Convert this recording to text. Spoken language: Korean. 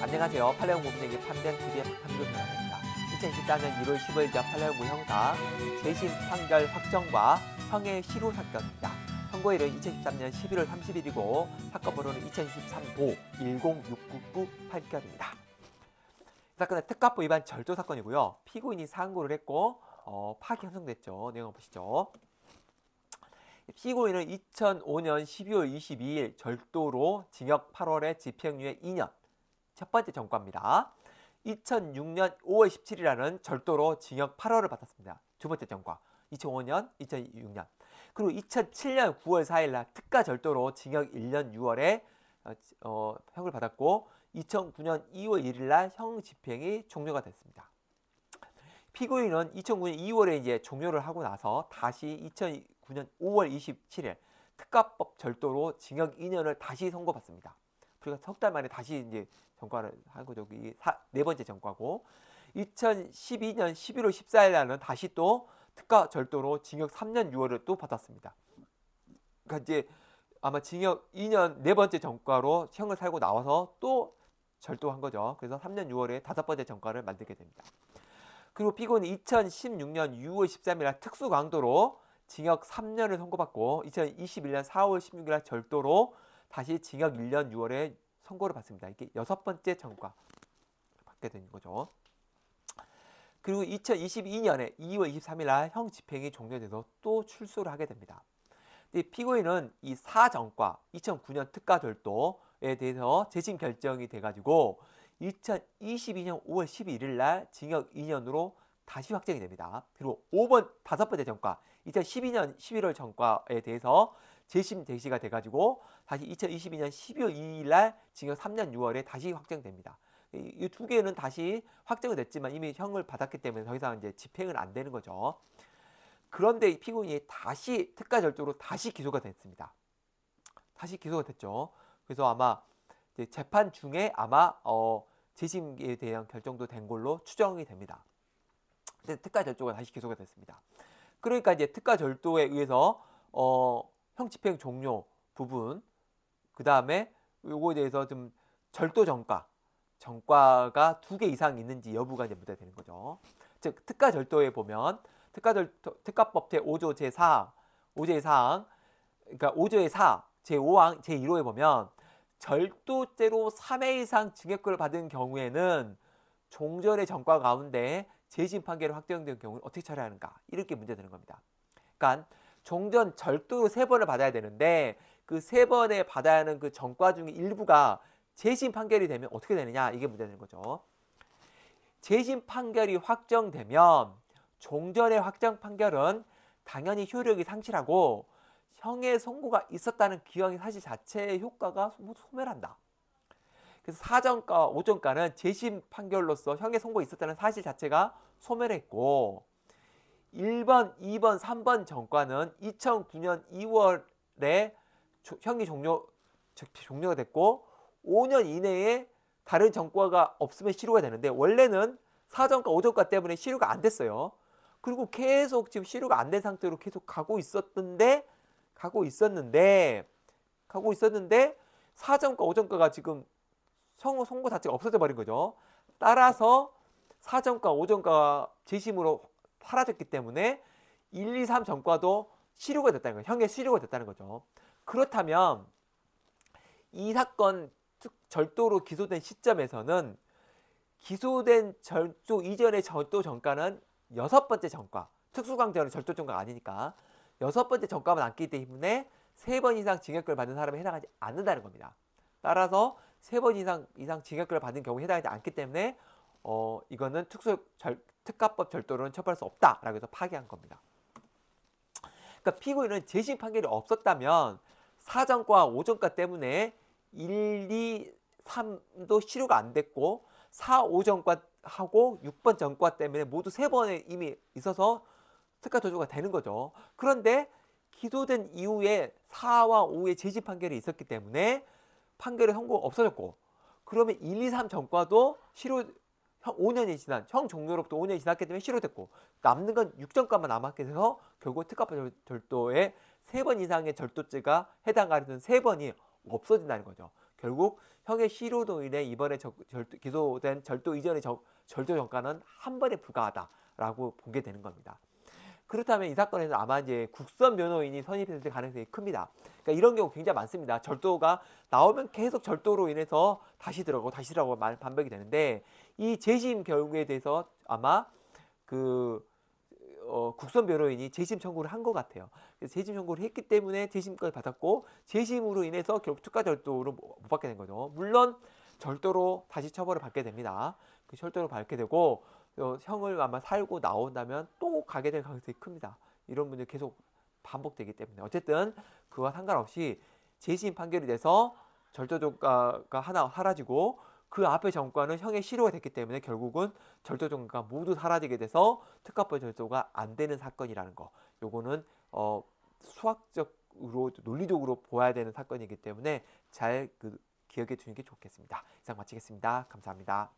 안녕하세요. 팔레옹 문명기 판된 TV의 박한규 입니다 2014년 1월 15일자 팔레옹 형사 재심 판결 확정과 형의 실효 사건입니다. 선고일은 2013년 11월 30일이고 사건 번호는 2013도 10699 판결입니다. 이 사건은 특가법 위반 절도 사건이고요. 피고인이 상고를 했고 어, 파기 형성됐죠. 내용 보시죠. 피고인은 2005년 12월 22일 절도로 징역 8월에 집행유예 2년, 첫 번째 전과입니다. 2006년 5월 17일이라는 절도로 징역 8월을 받았습니다. 두 번째 전과 2005년, 2006년 그리고 2007년 9월 4일날 특가 절도로 징역 1년 6월에 어, 어, 형을 받았고 2009년 2월 1일날 형 집행이 종료가 됐습니다. 피고인은 2009년 2월에 이제 종료를 하고 나서 다시 2009년 5월 27일 특가법 절도로 징역 2년을 다시 선고받습니다. 불과 그러니까 석 달 만에 다시 이제 전과를 한 거죠. 이게 사, 네 번째 전과고 2012년 11월 14일 날은 다시 또 특가 절도로 징역 3년 6월을 또 받았습니다. 그러니까 이제 아마 징역 2년 네 번째 전과로 형을 살고 나와서 또 절도한 거죠. 그래서 3년 6월에 다섯 번째 전과를 만들게 됩니다. 그리고 피고는 2016년 6월 13일 특수 강도로 징역 3년을 선고받고 2021년 4월 16일 절도로 다시 징역 1년 6월에 선고를 받습니다. 이게 여섯 번째 전과 받게 된 거죠. 그리고 2022년에 2월 23일 날 형 집행이 종료돼서 또 출소를 하게 됩니다. 피고인은 이 사정과 2009년 특가절도에 대해서 재심 결정이 돼가지고 2022년 5월 11일 날 징역 2년으로 다시 확정이 됩니다. 그리고 5번 다섯 번째 정과 2012년 11월 정과에 대해서 재심 대시가 돼가지고 다시 2022년 12월 2일 날 징역 3년 6월에 다시 확정됩니다. 이 두 개는 다시 확정이 됐지만 이미 형을 받았기 때문에 더 이상 이제 집행은 안 되는 거죠. 그런데 이 피고인이 다시 특가 절도로 다시 기소가 됐습니다. 다시 기소가 됐죠. 그래서 아마 재판 중에 아마 어 재심에 대한 결정도 된 걸로 추정이 됩니다. 근데 특가 절도가 다시 기소가 됐습니다. 그러니까 이제 특가 절도에 의해서 어 형집행 종료 부분 그 다음에 요거에 대해서 좀 절도 정가 정과가 두 개 이상 있는지 여부가 이제 문제되는 거죠. 즉 특가 절도에 보면 특가 절도 특가법 제 5조 제 4, 5조의 사항 그러니까 5조의 4, 제 5항 제 1호에 보면 절도죄로 3회 이상 증액역을 받은 경우에는 종전의 정과 가운데 재심 판결이 확정된 경우는 어떻게 처리하는가 이렇게 문제되는 겁니다. 그러니까 종전 절도로 세 번을 받아야 되는데 그 세 번에 받아야 하는 그 전과 중의 일부가 재심 판결이 되면 어떻게 되느냐 이게 문제되는 거죠. 재심 판결이 확정되면 종전의 확정 판결은 당연히 효력이 상실하고 형의 선고가 있었다는 기왕의 사실 자체의 효과가 소멸한다. 그래서 사전과 오전과는 재심 판결로서 형의 선고 있었다는 사실 자체가 소멸했고 1번, 2번, 3번 정과는 2009년 2월에 형이 종료, 종료가 됐고 5년 이내에 다른 정과가 없으면 실효가 되는데 원래는 4정과5정과 때문에 실효가안 됐어요. 그리고 계속 지금 실효가안 된 상태로 계속 가고 있었는데 가고 있었는데 가고 있었는데 4정과5정과가 지금 성, 호 선고 자체가 없어져 버린 거죠. 따라서 4정과5정과 재심으로 팔아졌기 때문에 1, 2, 3 전과도 실효가 됐다는 거예요. 형의 실효가 됐다는 거죠. 그렇다면 이 사건 절도로 기소된 시점에서는 기소된 절도 이전의 절도 전과는 여섯 번째 전과, 특수강제로 절도 전과가 아니니까 여섯 번째 전과만 남기 때문에 세 번 이상 징역을 받는 사람에 해당하지 않는다는 겁니다. 따라서 세 번 이상 이상 징역을 받는 경우에 해당하지 않기 때문에 어 이거는 특수 절, 특가법 절도로는 처벌할 수 없다라고 해서 파기한 겁니다. 그러니까 피고인은 재심 판결이 없었다면 사정과오정과 때문에 일, 이, 삼도 실효가 안 됐고 사, 오정과 하고 육 번정과 때문에 모두 세번에 이미 있어서 특가 조조가 되는 거죠. 그런데 기소된 이후에 사와오의 재심 판결이 있었기 때문에 판결의 선고 없어졌고 그러면 일, 이, 삼정과도 실효 한 5년이 지난 형 종료로부터 5년이 지났기 때문에 실효됐고 남는 건6점값만 남았게 돼서 결국 특가파 절도에 3번 이상의 절도죄가 해당하는 3번이 없어진다는 거죠. 결국 형의 실효로 인해 이번에 저, 절도, 기소된 절도 이전의 저, 절도 전가는 한 번에 불과하다라고 보게 되는 겁니다. 그렇다면 이사건에는 아마 이제 국선 변호인이 선임됐을 가능성이 큽니다. 그러니까 이런 경우 굉장히 많습니다. 절도가 나오면 계속 절도로 인해서 다시 들어가고 다시 들어가고 반복이 되는데 이 재심 결과에 대해서 아마 그 어, 국선 변호인이 재심 청구를 한 것 같아요. 그래서 재심 청구를 했기 때문에 재심까지 받았고 재심으로 인해서 결국 특가 절도로 못 받게 된 거죠. 물론 절도로 다시 처벌을 받게 됩니다. 그 절도로 받게 되고 어, 형을 아마 살고 나온다면 또 가게 될 가능성이 큽니다. 이런 문제 계속 반복되기 때문에 어쨌든 그와 상관없이 재심 판결이 돼서 절도조가가 하나 사라지고 그 앞에 정과는 형의 실효가 됐기 때문에 결국은 절도조가 모두 사라지게 돼서 특가법 절도가 안 되는 사건이라는 거 요거는 어, 수학적으로 논리적으로 보아야 되는 사건이기 때문에 잘그 기억해 주는 게 좋겠습니다. 이상 마치겠습니다. 감사합니다.